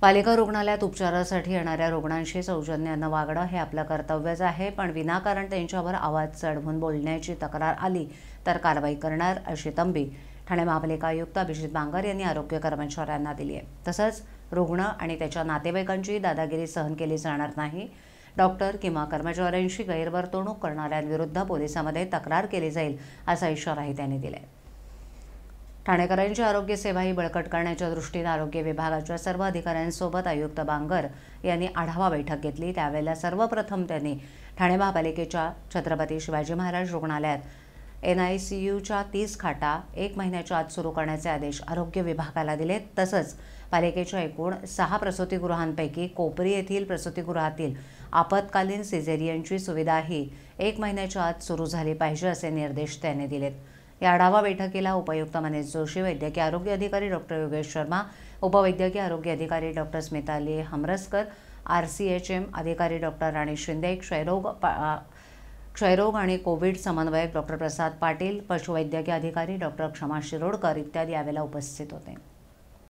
पालिका रुग्णालयात उपचारासाठी येणाऱ्या रुग्णांशी सौजन्यानं वागणं हे आपलं कर्तव्यच आहे पण विनाकारण त्यांच्यावर आवाज चढवून बोलण्याची तक्रार आली तर कारवाई करणार अशी तंबी ठाणे महापालिका आयुक्त अभिजित बांगर यांनी आरोग्य कर्मचाऱ्यांना दिली आहे तसंच रुग्ण आणि त्याच्या नातेवाईकांची दादागिरी सहन केली जाणार नाही डॉक्टर किंवा कर्मचाऱ्यांशी गैरवर्तवणूक करणाऱ्यांविरुद्ध पोलिसांमध्ये तक्रार केली जाईल असा इशाराही त्यांनी दिला आहे ठाणेकरांची आरोग्य सेवा ही बळकट करण्याच्या दृष्टीने आरोग्य विभागाच्या सर्व अधिकाऱ्यांसोबत आयुक्त बांगर यांनी आढावा बैठक घेतली त्यावेळेला सर्वप्रथम त्यांनी ठाणे महापालिकेच्या छत्रपती शिवाजी महाराज रुग्णालयात एन आय सी यूच्या तीस खाटा एक महिन्याच्या आत सुरू करण्याचे आदेश आरोग्य विभागाला दिले तसंच पालिकेच्या एकूण सहा प्रसूतिगृहांपैकी कोपरी येथील प्रसूतिगृहातील आपत्कालीन सिझेरियनची सुविधाही एक महिन्याच्या आत सुरू झाली पाहिजे असे निर्देश त्यांनी दिलेत या आढावा बैठकीला उपयुक्त मनीष जोशी वैद्यकीय आरोग्य अधिकारी डॉक्टर योगेश शर्मा उपवैद्यकीय आरोग्य अधिकारी doctor Smitali Hamraskar R C H M अधिकारी डॉक्टर राणी शिंदे क्षयरोग क्षयरोग आणि कोविड समन्वयक डॉक्टर प्रसाद पाटील पशुवैद्यकीय अधिकारी डॉक्टर क्षमा शिरोडकर इत्यादी यावेळेला उपस्थित होते